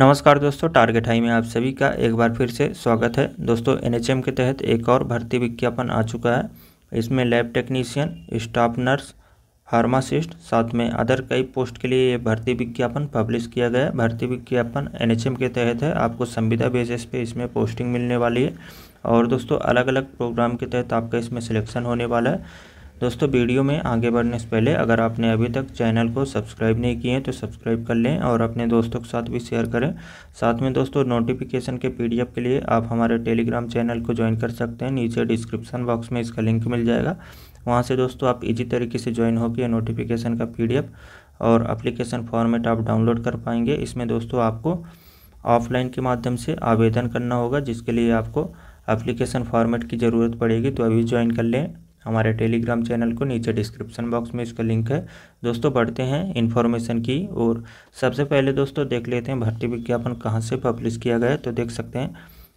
नमस्कार दोस्तों target high में आप सभी का एक बार फिर से स्वागत है दोस्तों एनएचएम के तहत एक और भर्ती विज्ञापन आ चुका है इसमें lab technician staff nurse pharmacist साथ में अदर कई पोस्ट के लिए ये भर्ती विज्ञापन पब्लिश किया गया है भर्ती विज्ञापन एन के तहत है आपको संविदा बेसिस पे इसमें पोस्टिंग मिलने वाली है और दोस्तों अलग अलग प्रोग्राम के तहत आपका इसमें सिलेक्शन होने वाला है दोस्तों वीडियो में आगे बढ़ने से पहले अगर आपने अभी तक चैनल को सब्सक्राइब नहीं किए हैं तो सब्सक्राइब कर लें और अपने दोस्तों के साथ भी शेयर करें साथ में दोस्तों नोटिफिकेशन के पीडीएफ के लिए आप हमारे टेलीग्राम चैनल को ज्वाइन कर सकते हैं नीचे डिस्क्रिप्सन बॉक्स में इसका लिंक मिल जाएगा वहाँ से दोस्तों आप इजी तरीके से ज्वाइन होकर नोटिफिकेशन का पी और अप्लीकेशन फॉर्मेट आप डाउनलोड कर पाएंगे इसमें दोस्तों आपको ऑफलाइन के माध्यम से आवेदन करना होगा जिसके लिए आपको एप्लीकेशन फॉर्मेट की ज़रूरत पड़ेगी तो अभी ज्वाइन कर लें हमारे टेलीग्राम चैनल को नीचे डिस्क्रिप्शन बॉक्स में इसका लिंक है दोस्तों बढ़ते हैं इन्फॉर्मेशन की और सबसे पहले दोस्तों देख लेते हैं भर्ती विज्ञापन कहाँ से पब्लिश किया गया है तो देख सकते हैं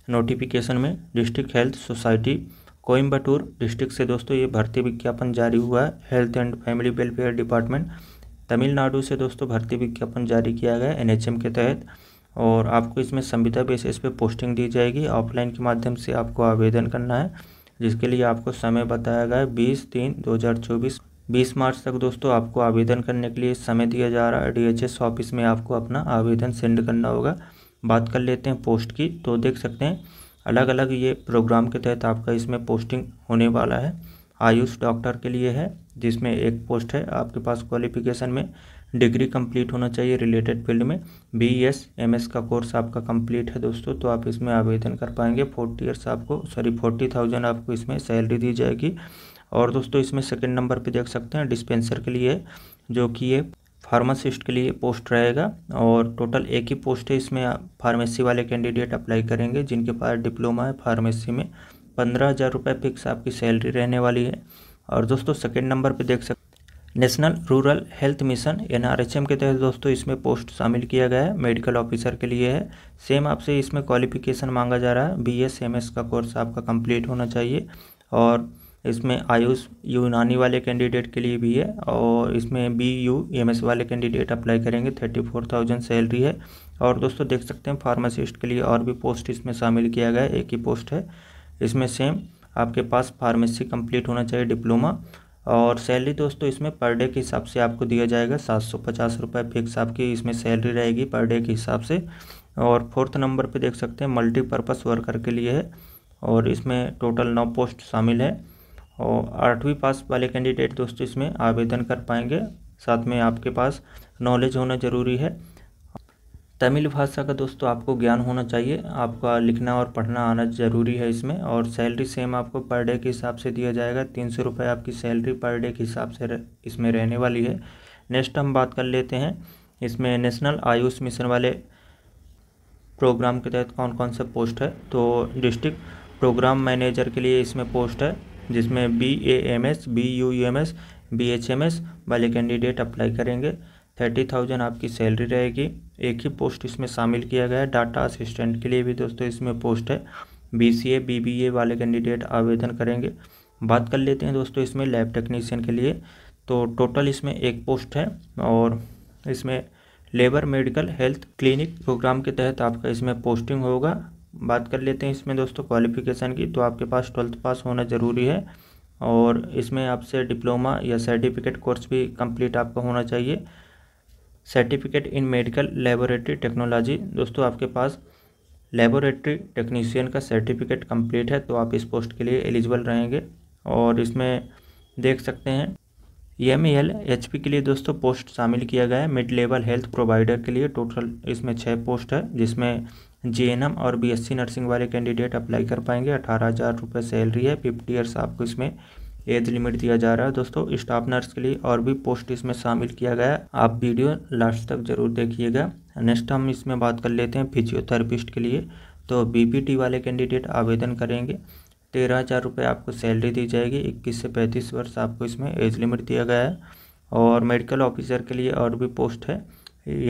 नोटिफिकेशन में district health society Coimbatore district से दोस्तों ये भर्ती विज्ञापन जारी हुआ है health and family welfare department Tamil Nadu से दोस्तों भर्ती विज्ञापन जारी किया गया एनएचएम के तहत और आपको इसमें संविदा बेसिस पे पोस्टिंग दी जाएगी ऑफलाइन के माध्यम से आपको आवेदन करना है जिसके लिए आपको समय बताया गया है बीस तीन दो हज़ार चौबीस बीस मार्च तक दोस्तों आपको आवेदन करने के लिए समय दिया जा रहा है डी ऑफिस में आपको अपना आवेदन सेंड करना होगा बात कर लेते हैं पोस्ट की तो देख सकते हैं अलग अलग ये प्रोग्राम के तहत आपका इसमें पोस्टिंग होने वाला है आयुष डॉक्टर के लिए है जिसमें एक पोस्ट है आपके पास क्वालिफिकेशन में डिग्री कंप्लीट होना चाहिए रिलेटेड फील्ड में बी एस एम एस का कोर्स आपका कंप्लीट है दोस्तों तो आप इसमें आवेदन कर पाएंगे फोर्टी ईयर्स आपको सॉरी फोर्टी थाउजेंड आपको इसमें सैलरी दी जाएगी और दोस्तों इसमें सेकंड नंबर पे देख सकते हैं डिस्पेंसर के लिए जो कि ये फार्मासिस्ट के लिए पोस्ट रहेगा और टोटल एक ही पोस्ट है इसमें फार्मेसी वाले कैंडिडेट अप्लाई करेंगे जिनके पास डिप्लोमा है फार्मेसी में पंद्रह हज़ार रुपये फिक्स आपकी सैलरी रहने वाली है और दोस्तों सेकेंड नंबर पर देख सकते national rural health mission N के तहत दोस्तों इसमें पोस्ट शामिल किया गया है मेडिकल ऑफिसर के लिए है सेम आपसे इसमें क्वालिफिकेशन मांगा जा रहा है बी एस एम एस का कोर्स आपका कंप्लीट होना चाहिए और इसमें आयुष यूनानी वाले कैंडिडेट के लिए भी है और इसमें बी यू एम एस वाले कैंडिडेट अप्लाई करेंगे थर्टी फोर थाउजेंड सैलरी है और दोस्तों देख सकते हैं फार्मासिस्ट के लिए और भी पोस्ट इसमें शामिल किया गया है एक ही पोस्ट है इसमें सेम आपके पास फार्मेसी कंप्लीट होना चाहिए डिप्लोमा और सैलरी दोस्तों इसमें पर डे के हिसाब से आपको दिया जाएगा सात सौ पचास रुपये फिक्स आपकी इसमें सैलरी रहेगी पर डे के हिसाब से और फोर्थ नंबर पे देख सकते हैं मल्टीपर्पज़ वर्कर के लिए है और इसमें टोटल नौ पोस्ट शामिल है और आठवीं पास वाले कैंडिडेट दोस्तों इसमें आवेदन कर पाएंगे साथ में आपके पास नॉलेज होना ज़रूरी है तमिल भाषा का दोस्तों आपको ज्ञान होना चाहिए आपका लिखना और पढ़ना आना ज़रूरी है इसमें और सैलरी सेम आपको पर डे के हिसाब से दिया जाएगा तीन सौ रुपये आपकी सैलरी पर डे के हिसाब से इसमें रहने वाली है नेक्स्ट हम बात कर लेते हैं इसमें नेशनल आयुष मिशन वाले प्रोग्राम के तहत कौन कौन सा पोस्ट है तो डिस्ट्रिक्ट प्रोग्राम मैनेजर के लिए इसमें पोस्ट है जिसमें B A M S B U U M S B H M S वाले कैंडिडेट अप्लाई करेंगे थर्टी थाउजेंड आपकी सैलरी रहेगी एक ही पोस्ट इसमें शामिल किया गया है डाटा असिस्टेंट के लिए भी दोस्तों इसमें पोस्ट है B C A B B A वाले कैंडिडेट आवेदन करेंगे बात कर लेते हैं दोस्तों इसमें लैब टेक्नीशियन के लिए तो टोटल इसमें एक पोस्ट है और इसमें labour medical health clinic program के तहत आपका इसमें पोस्टिंग होगा बात कर लेते हैं इसमें दोस्तों क्वालिफिकेशन की तो आपके पास ट्वेल्थ पास होना ज़रूरी है और इसमें आपसे डिप्लोमा या सर्टिफिकेट कोर्स भी कंप्लीट आपका होना चाहिए certificate in medical laboratory technology दोस्तों आपके पास लेबोरेटरी टेक्नीशियन का सर्टिफिकेट कंप्लीट है तो आप इस पोस्ट के लिए एलिजिबल रहेंगे और इसमें देख सकते हैं एम एल एच पी के लिए दोस्तों पोस्ट शामिल किया गया है मिड लेवल हेल्थ प्रोवाइडर के लिए टोटल इसमें छः पोस्ट है जिसमें जे एन एम और बी एस सी नर्सिंग वाले कैंडिडेट अप्लाई कर पाएंगे अठारह हज़ार रुपये सैलरी है फिफ्टी ईयर्स आपको इसमें एज लिमिट दिया जा रहा है दोस्तों स्टाफ नर्स के लिए और भी पोस्ट इसमें शामिल किया गया है आप वीडियो लास्ट तक जरूर देखिएगा नेक्स्ट हम इसमें बात कर लेते हैं फिजियोथेरेपिस्ट के लिए तो बीपीटी वाले कैंडिडेट आवेदन करेंगे तेरह हज़ार रुपये आपको सैलरी दी जाएगी इक्कीस से पैंतीस वर्ष आपको इसमें एज लिमिट दिया गया है और मेडिकल ऑफिसर के लिए और भी पोस्ट है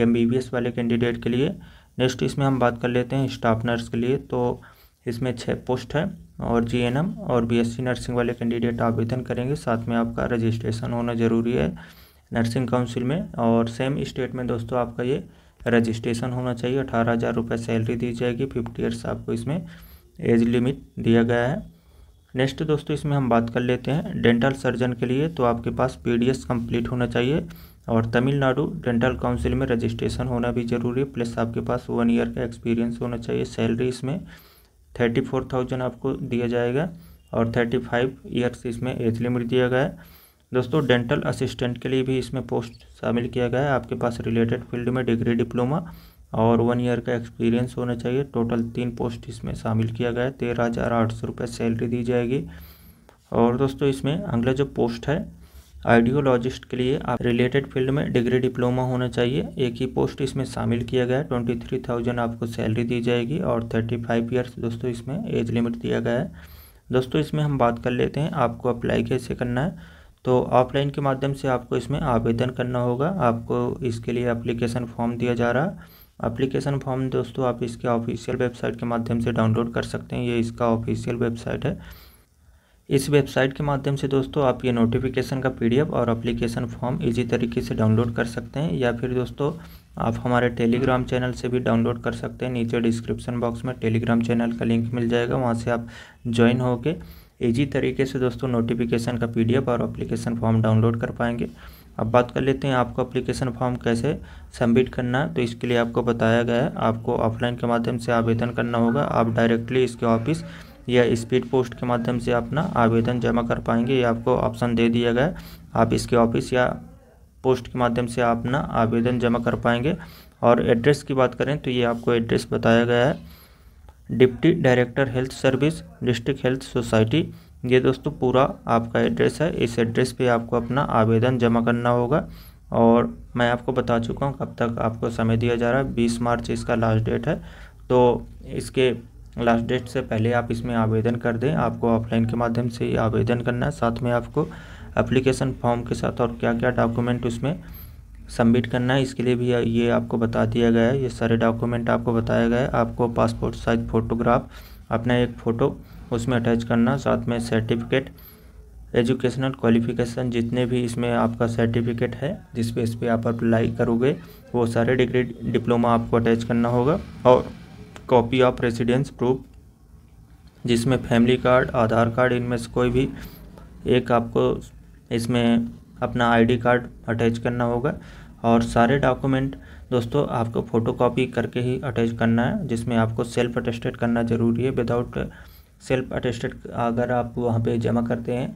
एम वाले कैंडिडेट के लिए नेक्स्ट इसमें हम बात कर लेते हैं स्टाफ नर्स के लिए तो इसमें छः पोस्ट है और जीएनएम और बीएससी नर्सिंग वाले कैंडिडेट आवेदन करेंगे साथ में आपका रजिस्ट्रेशन होना ज़रूरी है नर्सिंग काउंसिल में और सेम स्टेट में दोस्तों आपका ये रजिस्ट्रेशन होना चाहिए अठारह हज़ार रुपये सैलरी दी जाएगी फिफ्टी ईयर्स आपको इसमें एज लिमिट दिया गया है नेक्स्ट दोस्तों इसमें हम बात कर लेते हैं डेंटल सर्जन के लिए तो आपके पास पी कंप्लीट होना चाहिए और तमिलनाडु डेंटल काउंसिल में रजिस्ट्रेशन होना भी जरूरी है प्लस आपके पास वन ईयर का एक्सपीरियंस होना चाहिए सैलरी इसमें थर्टी फोर थाउजेंड आपको दिया जाएगा और थर्टी फाइव ईयर्स इसमें एज लिमिट दिया गया है दोस्तों डेंटल असिस्टेंट के लिए भी इसमें पोस्ट शामिल किया गया है आपके पास रिलेटेड फील्ड में डिग्री डिप्लोमा और वन ईयर का एक्सपीरियंस होना चाहिए टोटल तीन पोस्ट इसमें शामिल किया गया है तेरह हज़ार आठ सौ रुपये सैलरी दी जाएगी और दोस्तों इसमें अगला जो पोस्ट है आइडियोलॉजिस्ट के लिए आप रिलेटेड फील्ड में डिग्री डिप्लोमा होना चाहिए एक ही पोस्ट इसमें शामिल किया गया है ट्वेंटी थ्री थाउजेंड आपको सैलरी दी जाएगी और थर्टी फाइव ईयर्स दोस्तों इसमें एज लिमिट दिया गया है दोस्तों इसमें हम बात कर लेते हैं आपको अप्लाई कैसे करना है तो ऑफलाइन के माध्यम से आपको इसमें आवेदन करना होगा आपको इसके लिए अप्लीकेशन फॉर्म दिया जा रहा है अप्लीकेशन फॉर्म दोस्तों आप इसके ऑफिशियल वेबसाइट के माध्यम से डाउनलोड कर सकते हैं ये इसका ऑफिशियल वेबसाइट है इस वेबसाइट के माध्यम से दोस्तों आप ये नोटिफिकेशन का पीडीएफ और अप्लीकेशन फॉर्म इजी तरीके से डाउनलोड कर सकते हैं या फिर दोस्तों आप हमारे टेलीग्राम चैनल से भी डाउनलोड कर सकते हैं नीचे डिस्क्रिप्शन बॉक्स में टेलीग्राम चैनल का लिंक मिल जाएगा वहाँ से आप ज्वाइन के ईजी तरीके से दोस्तों नोटिफिकेशन का पी और अप्लीकेशन फॉर्म डाउनलोड कर पाएंगे अब बात कर लेते हैं आपको अप्लीकेशन फॉर्म कैसे सबमिट करना है तो इसके लिए आपको बताया गया है आपको ऑफलाइन के माध्यम से आवेदन करना होगा आप डायरेक्टली इसके ऑफिस या स्पीड पोस्ट के माध्यम से अपना आवेदन जमा कर पाएंगे ये आपको ऑप्शन दे दिया गया आप इसके ऑफिस या पोस्ट के माध्यम से अपना आवेदन जमा कर पाएंगे और एड्रेस की बात करें तो ये आपको एड्रेस बताया गया है deputy director health service district health society ये दोस्तों पूरा आपका एड्रेस है इस एड्रेस पे आपको अपना आवेदन जमा करना होगा और मैं आपको बता चुका हूँ कब तक आपको समय दिया जा रहा है बीस मार्च इसका लास्ट डेट है तो इसके लास्ट डेट से पहले आप इसमें आवेदन कर दें आपको ऑफलाइन के माध्यम से ही आवेदन करना है साथ में आपको एप्लीकेशन फॉर्म के साथ और क्या क्या डॉक्यूमेंट उसमें सबमिट करना है इसके लिए भी ये आपको बता दिया गया है ये सारे डॉक्यूमेंट आपको बताया गया है आपको पासपोर्ट साइज फ़ोटोग्राफ अपना एक फ़ोटो उसमें अटैच करना साथ में सर्टिफिकेट एजुकेशनल क्वालिफिकेशन जितने भी इसमें आपका सर्टिफिकेट है जिस पे इस पर आप अप्लाई करोगे वो सारे डिग्री डिप्लोमा आपको अटैच करना होगा और कॉपी ऑफ रेसिडेंस प्रूफ जिसमें फैमिली कार्ड आधार कार्ड इनमें से कोई भी एक आपको इसमें अपना आईडी कार्ड अटैच करना होगा और सारे डॉक्यूमेंट दोस्तों आपको फ़ोटोकॉपी करके ही अटैच करना है जिसमें आपको सेल्फ अटेस्टेड करना ज़रूरी है विदाउट सेल्फ अटेस्टेड अगर आप वहाँ पे जमा करते हैं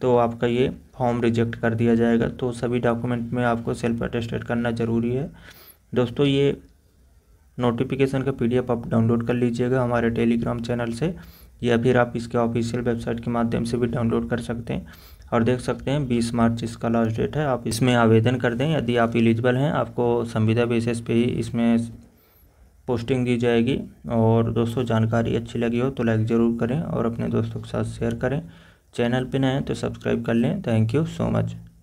तो आपका ये फॉर्म रिजेक्ट कर दिया जाएगा तो सभी डॉक्यूमेंट में आपको सेल्फ अटेस्टेड करना ज़रूरी है दोस्तों ये नोटिफिकेशन का पीडीएफ आप डाउनलोड कर लीजिएगा हमारे टेलीग्राम चैनल से या फिर आप इसके ऑफिशियल वेबसाइट के माध्यम से भी डाउनलोड कर सकते हैं और देख सकते हैं 20 मार्च इसका लास्ट डेट है आप इसमें आवेदन कर दें यदि आप एलिजिबल हैं आपको संविदा बेसिस पे ही इसमें पोस्टिंग दी जाएगी और दोस्तों जानकारी अच्छी लगी हो तो लाइक ज़रूर करें और अपने दोस्तों के साथ शेयर करें चैनल पर नए हैं तो सब्सक्राइब कर लें थैंक यू सो मच